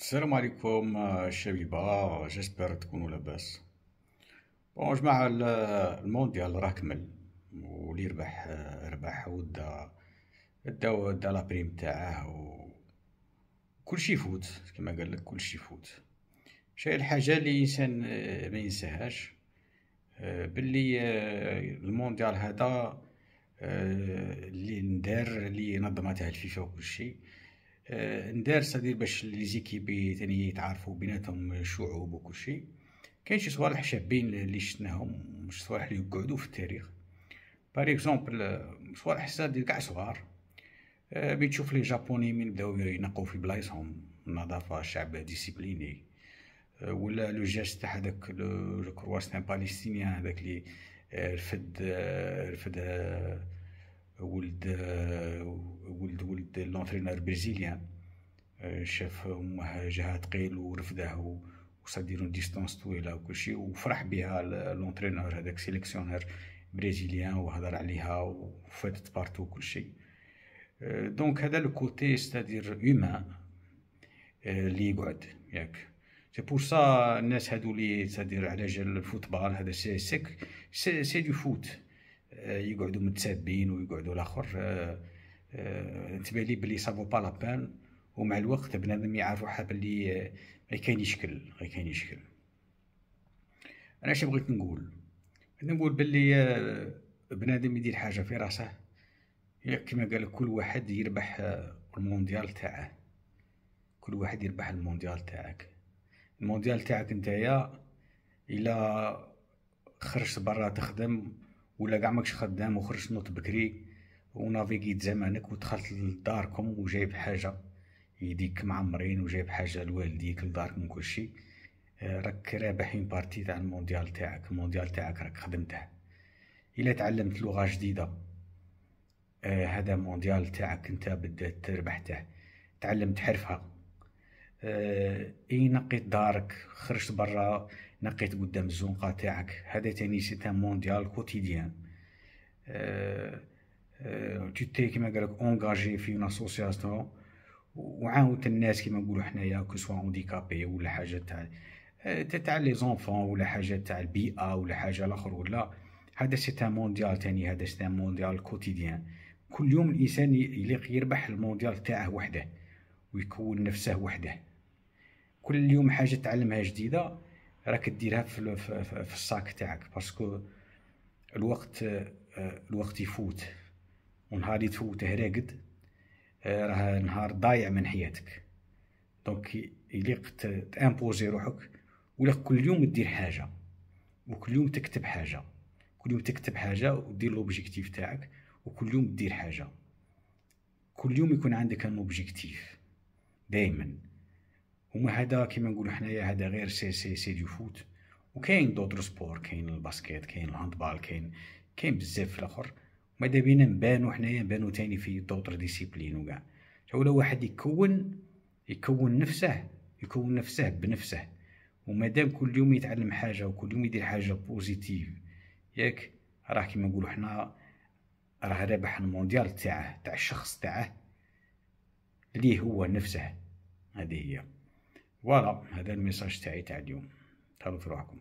السلام عليكم الشبيبة آه، جيسبر تكونوا لاباس بون جماعة المونديال راه كمل واللي ربح آه، ربح ودا دا دا لابريم تاعه وكل كلشي يفوت كما قال لك كلشي يفوت شي الحاجة اللي الانسان آه، ما ينساهاش باللي المونديال هذا اللي ندار اللي نظمته الفيفا شيء آه، ندار صدير باش لي زيكيب ثاني يتعرفوا بيناتهم شعوب وكل شيء كاين شي صوالح شابين اللي شفناهم مش صوالح اللي يقعدوا في التاريخ باغ اكزومبل صوالح ديال كاع صغار ملي آه، تشوف لي جابوني من بداو ينقوا في بلايصهم النظافه شعب ديسيبليني آه، ولا لو جيست تاع هذاك لو تاع باليستينيان هذاك اللي رفد رفد ولد ضد لونترينر برازيليان شافهم جها ثقيل ورفده وصار يديروا ديستونس طويله وكلشي وفرح بها لونترينر هذاك سيليكسيونر برازيليان وهضر عليها وفاتت بارتو كلشي دونك هذا لو كوتي ستادير هيومان اللي يقعد ياك سي بور سا الناس هادو لي ستادير على جال الفوتبال هذا سي سيك سي دو فوت يقعدوا متسابين ويقعدوا الاخر آه، تبالي بلي سافو با لابان ومع الوقت بنادم يعرف روحه بلي آه، ما كاين شكل ما شكل انا اش بغيت نقول نقول بلي آه، بنادم يدير حاجه في راسه كما قال كل واحد يربح المونديال تاعه كل واحد يربح المونديال تاعك المونديال تاعك نتايا الا خرجت برا تخدم ولا كاع ماكش خدام وخرجت نوض بكري ونافيغيت زمانك ودخلت لداركم وجايب حاجه يديك معمرين وجايب حاجه لوالديك لداركم كلشي آه، راك رابح اون بارتي تاع المونديال تاعك المونديال تاعك راك خدمته الا تعلمت لغه جديده آه، هذا مونديال تاعك انت بدات تربحته تعلمت حرفها آه، اي نقيت دارك خرجت برا نقيت قدام الزنقه تاعك هذا تاني سيتا مونديال كوتيديان آه تي كيما قال لك اونجاجي في اون اسوسياسيون وعاونت الناس كيما نقولوا حنايا كو سوا اونديكابي ولا حاجه تاع آه، تاع لي زونفون ولا حاجه تاع البيئه ولا حاجه الاخر ولا هذا سي ان مونديال تاني هذا سي ان مونديال كوتيديان كل يوم الانسان يليق يربح المونديال تاعه وحده ويكون نفسه وحده كل يوم حاجه تعلمها جديده راك ديرها في, في, في الساك تاعك باسكو الوقت آه، الوقت يفوت ونهار يتفوته آه، راقد راه نهار ضايع من حياتك دونك يليق تامبوزي روحك ولا كل يوم دير حاجه وكل يوم تكتب حاجه كل يوم تكتب حاجه ودير لوبجيكتيف تاعك وكل يوم دير حاجه كل يوم يكون عندك ان اوبجيكتيف دائما وما هذا كيما نقولوا حنايا هذا غير سي سي سي دو فوت وكاين دوتر سبور كاين الباسكيت كاين الهاندبال كاين كاين بزاف في الاخر ماذا بينا نبانو حنايا نبانو تاني في دوطر ديسيبلين وكاع لو واحد يكون يكون نفسه يكون نفسه بنفسه ومادام كل يوم يتعلم حاجه وكل يوم يدير حاجه بوزيتيف ياك راه كيما نقولو حنا راه رابح المونديال تاعه تاع الشخص تاعه اللي هو نفسه هذه هي فوالا هذا الميساج تاعي تاع اليوم تهلاو في روحكم